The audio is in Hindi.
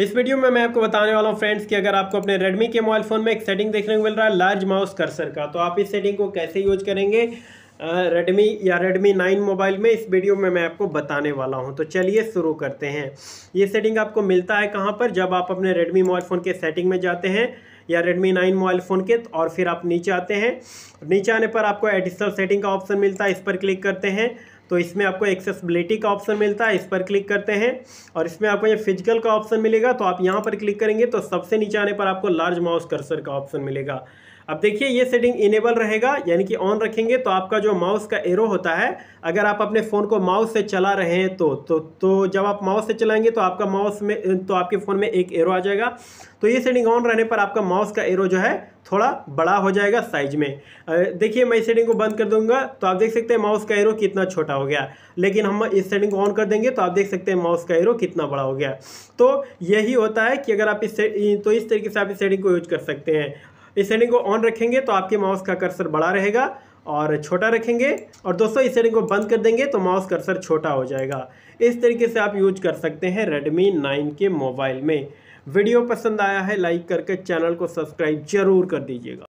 इस वीडियो में मैं आपको बताने वाला हूँ फ्रेंड्स कि अगर आपको अपने रेडमी के मोबाइल फ़ोन में एक सेटिंग देखने को मिल रहा है लार्ज माउस कर्सर का तो आप इस सेटिंग को कैसे यूज करेंगे रेडमी या रेडमी नाइन मोबाइल में इस वीडियो में मैं आपको बताने वाला हूं तो चलिए शुरू करते हैं ये सेटिंग आपको मिलता है कहाँ पर जब आप अपने रेडमी मोबाइल फ़ोन के सेटिंग में जाते हैं या रेडमी नाइन मोबाइल फ़ोन के और फिर आप नीचे आते हैं नीचे आने पर आपको एडिशनल सेटिंग का ऑप्शन मिलता है इस पर क्लिक करते हैं तो इसमें आपको एक्सेसबिलिटी का ऑप्शन मिलता है इस पर क्लिक करते हैं और इसमें आपको ये फिजिकल का ऑप्शन मिलेगा तो आप यहाँ पर क्लिक करेंगे तो सबसे नीचे आने पर आपको लार्ज माउस कर्सर का ऑप्शन मिलेगा अब देखिए ये सेटिंग इनेबल रहेगा यानी कि ऑन रखेंगे तो आपका जो माउस का एरो होता है अगर आप अपने फ़ोन को माउस से चला रहे हैं तो तो तो जब आप माउस से चलाएंगे तो आपका माउस में तो आपके फ़ोन में एक एरो आ जाएगा तो ये सेटिंग ऑन रहने पर आपका माउस का एरो जो है थोड़ा बड़ा हो जाएगा साइज में देखिए मैं इस सेटिंग को बंद कर दूंगा तो आप देख सकते हैं माउस का एरो कितना छोटा हो गया लेकिन हम इस सेटिंग को ऑन कर देंगे तो आप देख सकते हैं माउस का एरो कितना बड़ा हो गया तो यही होता है कि अगर आप इस तो इस तरीके से आप इस सेटिंग को यूज कर सकते हैं इस सेटिंग को ऑन रखेंगे तो आपके माउस का कर्सर बड़ा रहेगा और छोटा रखेंगे और दोस्तों इस सेटिंग को बंद कर देंगे तो माउस कर्सर छोटा हो जाएगा इस तरीके से आप यूज कर सकते हैं रेडमी नाइन के मोबाइल में वीडियो पसंद आया है लाइक करके चैनल को सब्सक्राइब जरूर कर दीजिएगा